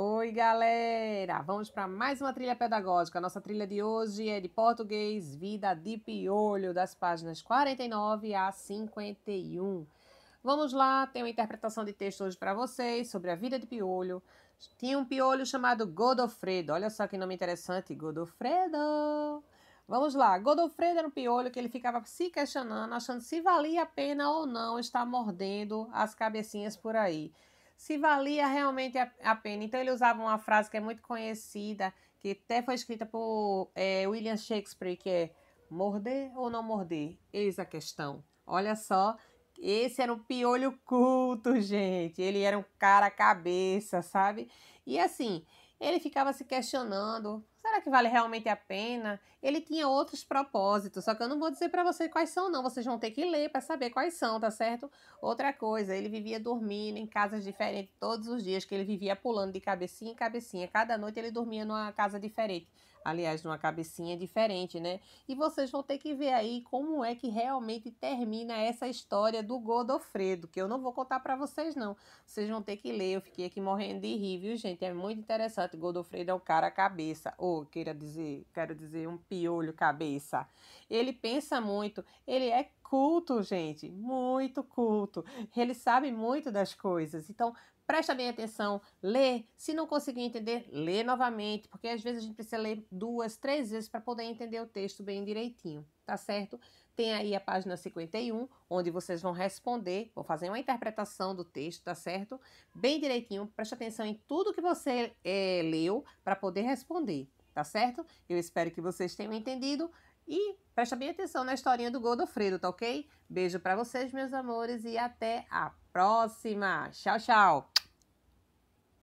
Oi, galera! Vamos para mais uma trilha pedagógica. Nossa trilha de hoje é de português Vida de Piolho, das páginas 49 a 51. Vamos lá, tem uma interpretação de texto hoje para vocês sobre a vida de piolho. Tinha um piolho chamado Godofredo. Olha só que nome interessante, Godofredo! Vamos lá, Godofredo era um piolho que ele ficava se questionando, achando se valia a pena ou não estar mordendo as cabecinhas por aí se valia realmente a, a, pena. Então ele usava uma frase que é muito conhecida, que até foi escrita por é, William Shakespeare, que é morder ou não morder? Eis a questão. Olha só, esse era um piolho culto, gente. Ele era um cara cabeça, sabe? E assim, ele ficava se questionando será que vale realmente a pena? Ele tinha outros propósitos, só que eu não vou dizer para vocês quais são, não. Vocês vão ter que ler para saber quais são, tá certo? Outra coisa, ele vivia dormindo em casas diferentes todos os dias, que ele vivia pulando de cabecinha em cabecinha. Cada noite ele dormia numa casa diferente aliás, numa cabecinha diferente, né? E vocês vão ter que ver aí como é que realmente termina essa história do Godofredo, que eu não vou contar para vocês não. Vocês vão ter que ler, eu fiquei aqui morrendo de rir, viu, gente? É muito interessante. Godofredo é um cara cabeça, ou queira dizer, quero dizer, um piolho cabeça. Ele pensa muito, ele é culto, gente, muito culto. Ele sabe muito das coisas. Então, presta bem atenção, lê. Se não conseguir entender, lê novamente, porque às vezes a gente precisa ler duas, três vezes para poder entender o texto bem direitinho, tá certo? Tem aí a página 51, onde vocês vão responder, vou fazer uma interpretação do texto, tá certo? Bem direitinho, preste atenção em tudo que você é, leu para poder responder, tá certo? Eu espero que vocês tenham entendido. E presta bem atenção na historinha do Godofredo, tá ok? Beijo para vocês, meus amores, e até a próxima. Tchau, tchau.